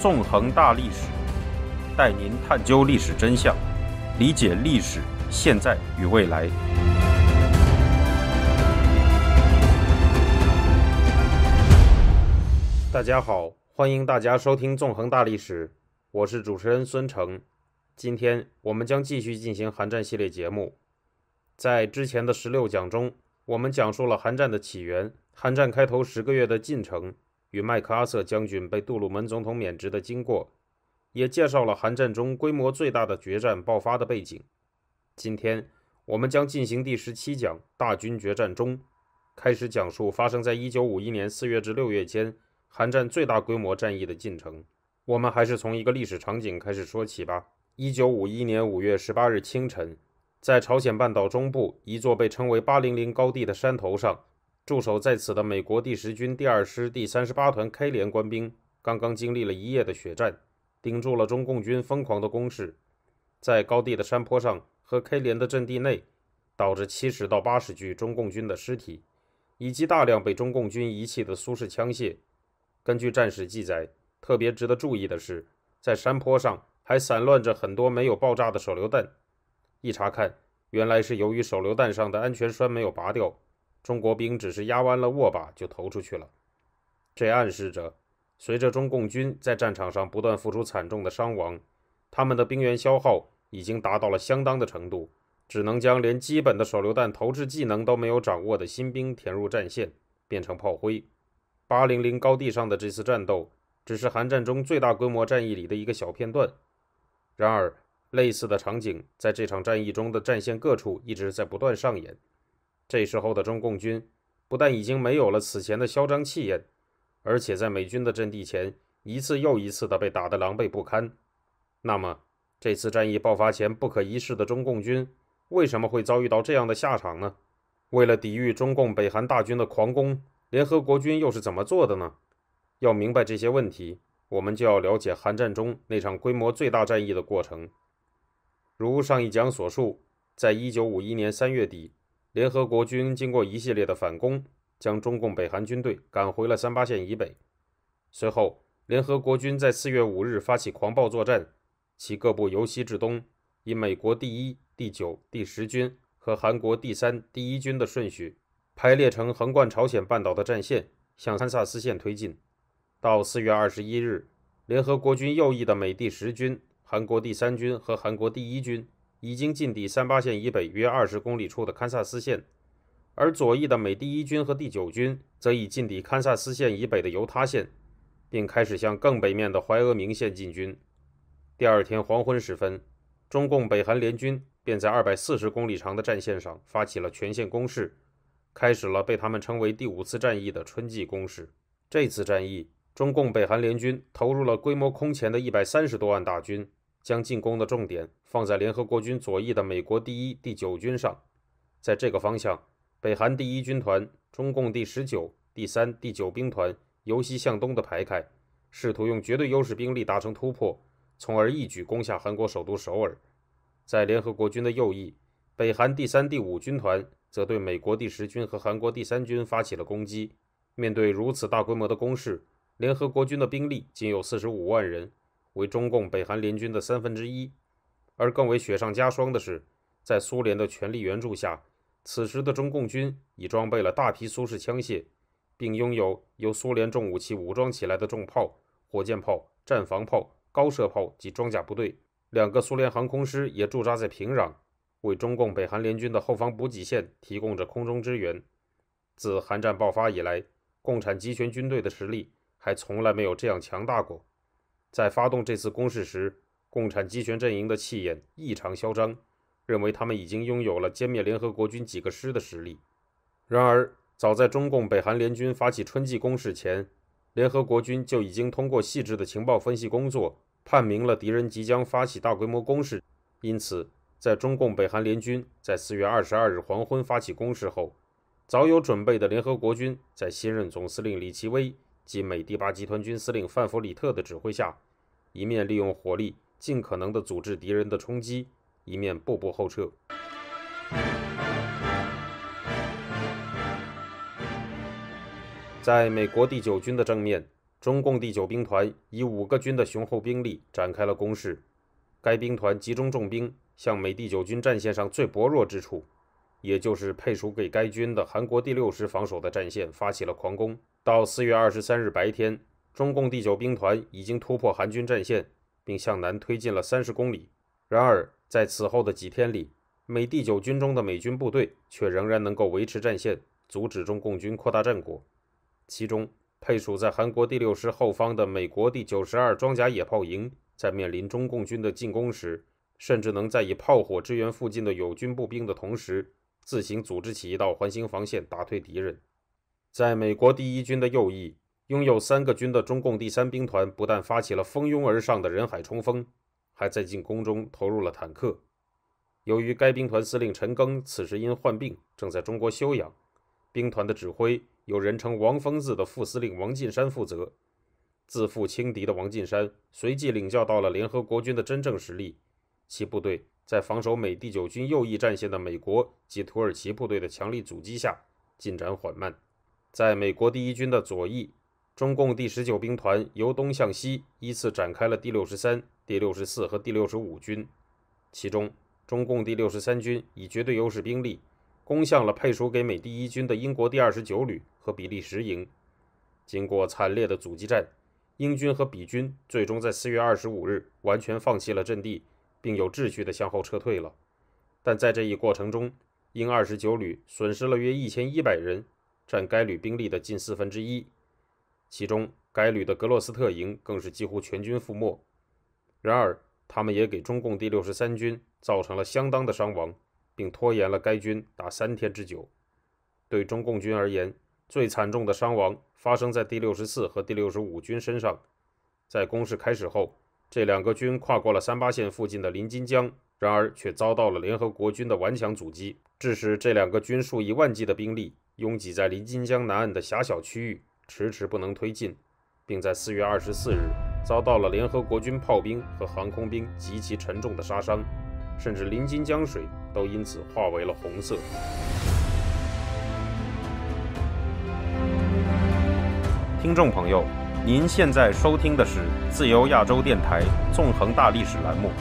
纵横大历史，带您探究历史真相，理解历史现在与未来。大家好，欢迎大家收听《纵横大历史》，我是主持人孙成。今天我们将继续进行寒战系列节目。在之前的十六讲中，我们讲述了寒战的起源，寒战开头十个月的进程。与麦克阿瑟将军被杜鲁门总统免职的经过，也介绍了韩战中规模最大的决战爆发的背景。今天，我们将进行第十七讲《大军决战》中，开始讲述发生在1951年4月至6月间，韩战最大规模战役的进程。我们还是从一个历史场景开始说起吧。1951年5月18日清晨，在朝鲜半岛中部一座被称为 “800 高地”的山头上。驻守在此的美国第十军第二师第三十八团 K 连官兵，刚刚经历了一夜的血战，顶住了中共军疯狂的攻势，在高地的山坡上和 K 连的阵地内，倒着七十到八十具中共军的尸体，以及大量被中共军遗弃的苏式枪械。根据战史记载，特别值得注意的是，在山坡上还散乱着很多没有爆炸的手榴弹，一查看，原来是由于手榴弹上的安全栓没有拔掉。中国兵只是压弯了握把就投出去了，这暗示着，随着中共军在战场上不断付出惨重的伤亡，他们的兵员消耗已经达到了相当的程度，只能将连基本的手榴弹投掷技能都没有掌握的新兵填入战线，变成炮灰。八零零高地上的这次战斗只是韩战中最大规模战役里的一个小片段，然而类似的场景在这场战役中的战线各处一直在不断上演。这时候的中共军，不但已经没有了此前的嚣张气焰，而且在美军的阵地前一次又一次的被打得狼狈不堪。那么，这次战役爆发前不可一世的中共军，为什么会遭遇到这样的下场呢？为了抵御中共北韩大军的狂攻，联合国军又是怎么做的呢？要明白这些问题，我们就要了解韩战中那场规模最大战役的过程。如上一讲所述，在一九五一年三月底。联合国军经过一系列的反攻，将中共北韩军队赶回了三八线以北。随后，联合国军在四月五日发起狂暴作战，其各部由西至东，以美国第一、第九、第十军和韩国第三、第一军的顺序排列成横贯朝鲜半岛的战线，向堪萨斯县推进。到四月二十一日，联合国军右翼的美第十军、韩国第三军和韩国第一军。已经进抵三八线以北约二十公里处的堪萨斯县，而左翼的美第一军和第九军则已进抵堪萨斯县以北的犹他县，并开始向更北面的怀俄明县进军。第二天黄昏时分，中共北韩联军便在二百四十公里长的战线上发起了全线攻势，开始了被他们称为第五次战役的春季攻势。这次战役，中共北韩联军投入了规模空前的一百三十多万大军。将进攻的重点放在联合国军左翼的美国第一第九军上，在这个方向，北韩第一军团、中共第十九第三第九兵团由西向东的排开，试图用绝对优势兵力达成突破，从而一举攻下韩国首都首尔。在联合国军的右翼，北韩第三第五军团则对美国第十军和韩国第三军发起了攻击。面对如此大规模的攻势，联合国军的兵力仅有四十五万人。为中共北韩联军的三分之一，而更为雪上加霜的是，在苏联的全力援助下，此时的中共军已装备了大批苏式枪械，并拥有由苏联重武器武装起来的重炮、火箭炮、战防炮、高射炮及装甲部队。两个苏联航空师也驻扎在平壤，为中共北韩联军的后方补给线提供着空中支援。自韩战爆发以来，共产集权军队的实力还从来没有这样强大过。在发动这次攻势时，共产集权阵营的气焰异常嚣张，认为他们已经拥有了歼灭联合国军几个师的实力。然而，早在中共北韩联军发起春季攻势前，联合国军就已经通过细致的情报分析工作，判明了敌人即将发起大规模攻势。因此，在中共北韩联军在四月二十二日黄昏发起攻势后，早有准备的联合国军在新任总司令李奇微。及美第八集团军司令范弗里特的指挥下，一面利用火力尽可能地阻止敌人的冲击，一面步步后撤。在美国第九军的正面，中共第九兵团以五个军的雄厚兵力展开了攻势。该兵团集中重兵，向美第九军战线上最薄弱之处，也就是配属给该军的韩国第六师防守的战线发起了狂攻。到四月二十三日白天，中共第九兵团已经突破韩军战线，并向南推进了三十公里。然而，在此后的几天里，美第九军中的美军部队却仍然能够维持战线，阻止中共军扩大战果。其中，配属在韩国第六师后方的美国第九十二装甲野炮营，在面临中共军的进攻时，甚至能在以炮火支援附近的友军步兵的同时，自行组织起一道环形防线，打退敌人。在美国第一军的右翼，拥有三个军的中共第三兵团不但发起了蜂拥而上的人海冲锋，还在进攻中投入了坦克。由于该兵团司令陈赓此时因患病正在中国休养，兵团的指挥由人称“王疯子”的副司令王进山负责。自负轻敌的王进山随即领教到了联合国军的真正实力，其部队在防守美第九军右翼战线的美国及土耳其部队的强力阻击下，进展缓慢。在美国第一军的左翼，中共第十九兵团由东向西依次展开了第六十三、第六十四和第六十五军。其中，中共第六十三军以绝对优势兵力攻向了配属给美第一军的英国第二十九旅和比利时营。经过惨烈的阻击战，英军和比军最终在四月二十五日完全放弃了阵地，并有秩序地向后撤退了。但在这一过程中，英二十九旅损失了约一千一百人。占该旅兵力的近四分之一，其中该旅的格洛斯特营更是几乎全军覆没。然而，他们也给中共第六十三军造成了相当的伤亡，并拖延了该军达三天之久。对中共军而言，最惨重的伤亡发生在第六十四和第六十五军身上。在攻势开始后，这两个军跨过了三八线附近的临津江，然而却遭到了联合国军的顽强阻击，致使这两个军数以万计的兵力。拥挤在临津江南岸的狭小区域，迟迟不能推进，并在四月二十四日遭到了联合国军炮兵和航空兵极其沉重的杀伤，甚至临津江水都因此化为了红色。听众朋友，您现在收听的是自由亚洲电台纵横大历史栏目，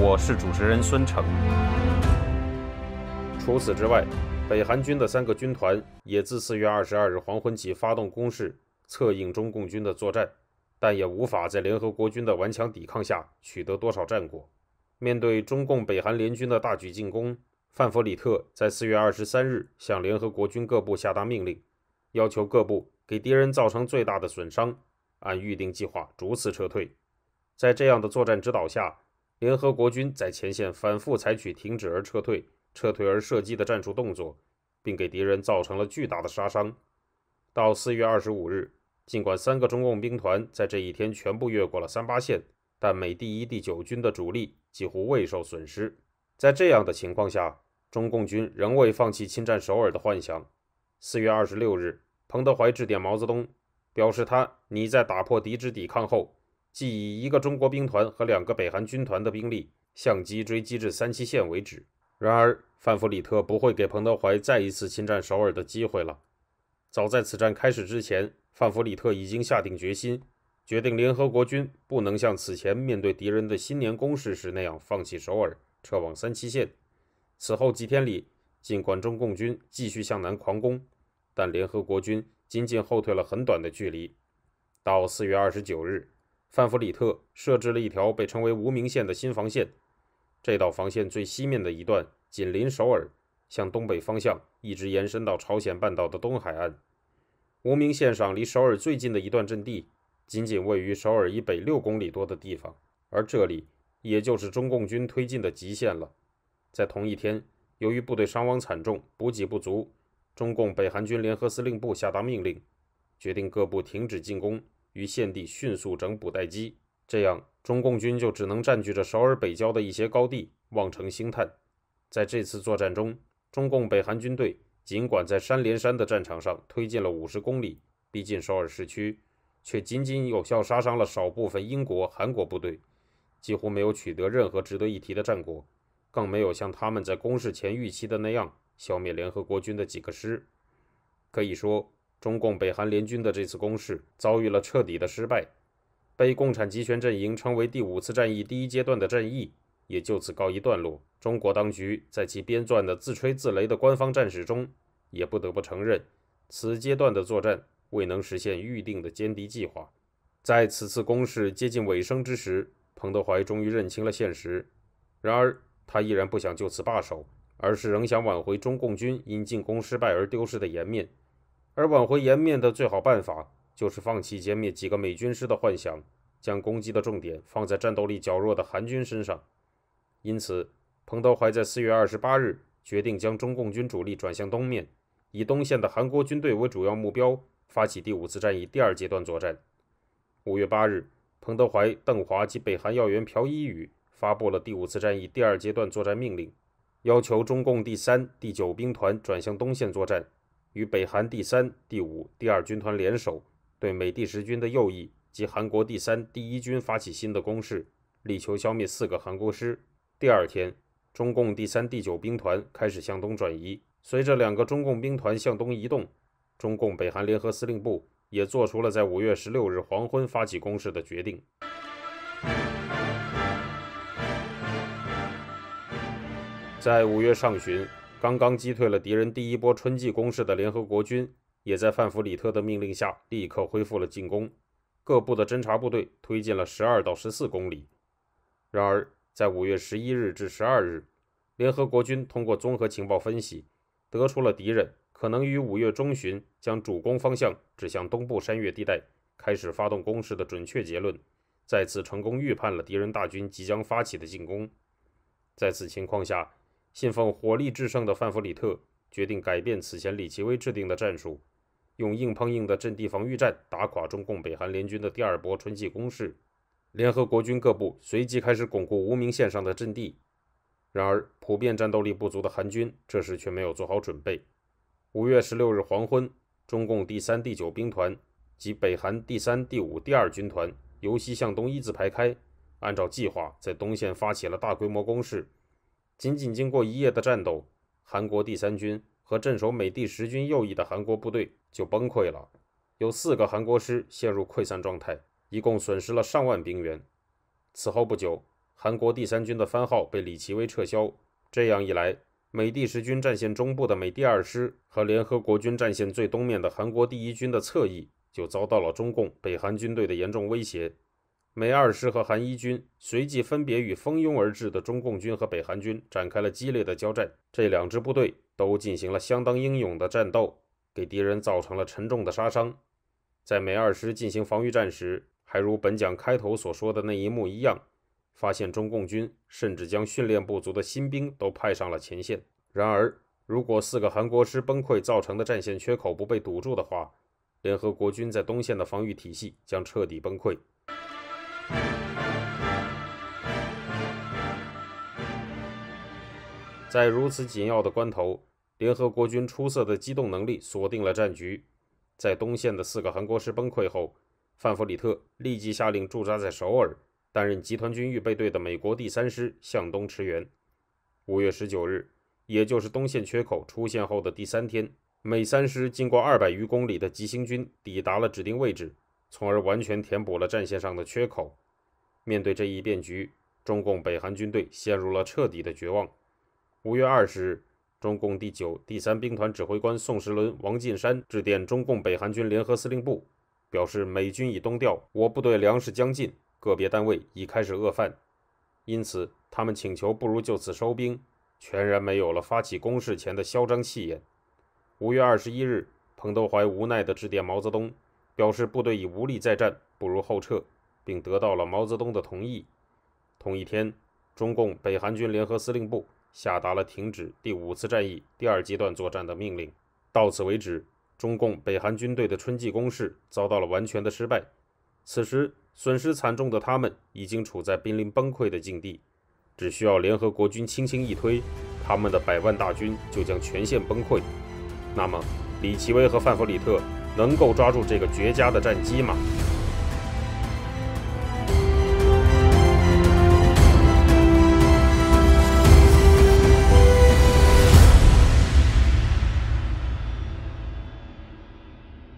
我是主持人孙成。除此之外。北韩军的三个军团也自四月二十二日黄昏起发动攻势，策应中共军的作战，但也无法在联合国军的顽强抵抗下取得多少战果。面对中共北韩联军的大举进攻，范弗里特在四月二十三日向联合国军各部下达命令，要求各部给敌人造成最大的损伤，按预定计划逐次撤退。在这样的作战指导下，联合国军在前线反复采取停止而撤退。撤退而射击的战术动作，并给敌人造成了巨大的杀伤。到四月二十五日，尽管三个中共兵团在这一天全部越过了三八线，但美第一第九军的主力几乎未受损失。在这样的情况下，中共军仍未放弃侵占首尔的幻想。四月二十六日，彭德怀致电毛泽东，表示他你在打破敌之抵抗后，即以一个中国兵团和两个北韩军团的兵力相机追击至三七线为止。然而，范弗里特不会给彭德怀再一次侵占首尔的机会了。早在此战开始之前，范弗里特已经下定决心，决定联合国军不能像此前面对敌人的新年攻势时那样放弃首尔，撤往三七线。此后几天里，尽管中共军继续向南狂攻，但联合国军仅仅后退了很短的距离。到四月二十九日，范弗里特设置了一条被称为“无名线”的新防线。这道防线最西面的一段紧邻首尔，向东北方向一直延伸到朝鲜半岛的东海岸。无名线上离首尔最近的一段阵地，仅仅位于首尔以北六公里多的地方，而这里也就是中共军推进的极限了。在同一天，由于部队伤亡惨重、补给不足，中共北韩军联合司令部下达命令，决定各部停止进攻，于现地迅速整补待机。这样。中共军就只能占据着首尔北郊的一些高地，望城兴叹。在这次作战中，中共北韩军队尽管在山连山的战场上推进了五十公里，逼近首尔市区，却仅仅有效杀伤了少部分英国、韩国部队，几乎没有取得任何值得一提的战果，更没有像他们在攻势前预期的那样消灭联合国军的几个师。可以说，中共北韩联军的这次攻势遭遇了彻底的失败。被共产集权阵营称为第五次战役第一阶段的战役也就此告一段落。中国当局在其编纂的自吹自擂的官方战史中，也不得不承认，此阶段的作战未能实现预定的歼敌计划。在此次攻势接近尾声之时，彭德怀终于认清了现实。然而，他依然不想就此罢手，而是仍想挽回中共军因进攻失败而丢失的颜面。而挽回颜面的最好办法。就是放弃歼灭几个美军师的幻想，将攻击的重点放在战斗力较弱的韩军身上。因此，彭德怀在四月二十八日决定将中共军主力转向东面，以东线的韩国军队为主要目标，发起第五次战役第二阶段作战。五月八日，彭德怀、邓华及北韩要员朴一禹发布了第五次战役第二阶段作战命令，要求中共第三、第九兵团转向东线作战，与北韩第三、第五、第二军团联手。对美第十军的右翼及韩国第三第一军发起新的攻势，力求消灭四个韩国师。第二天，中共第三第九兵团开始向东转移。随着两个中共兵团向东移动，中共北韩联合司令部也做出了在五月十六日黄昏发起攻势的决定。在五月上旬，刚刚击退了敌人第一波春季攻势的联合国军。也在范弗里特的命令下，立刻恢复了进攻。各部的侦察部队推进了十二到十四公里。然而，在五月十一日至十二日，联合国军通过综合情报分析，得出了敌人可能于五月中旬将主攻方向指向东部山岳地带，开始发动攻势的准确结论，再次成功预判了敌人大军即将发起的进攻。在此情况下，信奉火力制胜的范弗里特决定改变此前李奇微制定的战术。用硬碰硬的阵地防御战打垮中共北韩联军的第二波春季攻势，联合国军各部随即开始巩固无名线上的阵地。然而，普遍战斗力不足的韩军这时却没有做好准备。五月十六日黄昏，中共第三第九兵团及北韩第三第五第二军团由西向东一字排开，按照计划在东线发起了大规模攻势。仅仅经过一夜的战斗，韩国第三军和镇守美第十军右翼的韩国部队。就崩溃了，有四个韩国师陷入溃散状态，一共损失了上万兵员。此后不久，韩国第三军的番号被李奇微撤销。这样一来，美第十军战线中部的美第二师和联合国军战线最东面的韩国第一军的侧翼就遭到了中共北韩军队的严重威胁。美二师和韩一军随即分别与蜂拥而至的中共军和北韩军展开了激烈的交战，这两支部队都进行了相当英勇的战斗。给敌人造成了沉重的杀伤。在美二师进行防御战时，还如本讲开头所说的那一幕一样，发现中共军甚至将训练不足的新兵都派上了前线。然而，如果四个韩国师崩溃造成的战线缺口不被堵住的话，联合国军在东线的防御体系将彻底崩溃。在如此紧要的关头，联合国军出色的机动能力锁定了战局，在东线的四个韩国师崩溃后，范弗里特立即下令驻扎在首尔、担任集团军预备队的美国第三师向东驰援。五月十九日，也就是东线缺口出现后的第三天，美三师经过二百余公里的急行军，抵达了指定位置，从而完全填补了战线上的缺口。面对这一变局，中共北韩军队陷入了彻底的绝望。五月二十日。中共第九第三兵团指挥官宋时轮、王进山致电中共北韩军联合司令部，表示美军已东调，我部队粮食将尽，个别单位已开始饿饭，因此他们请求不如就此收兵，全然没有了发起攻势前的嚣张气焰。五月二十一日，彭德怀无奈地致电毛泽东，表示部队已无力再战，不如后撤，并得到了毛泽东的同意。同一天，中共北韩军联合司令部。下达了停止第五次战役第二阶段作战的命令。到此为止，中共北韩军队的春季攻势遭到了完全的失败。此时损失惨重的他们，已经处在濒临崩溃的境地。只需要联合国军轻轻一推，他们的百万大军就将全线崩溃。那么，李奇微和范弗里特能够抓住这个绝佳的战机吗？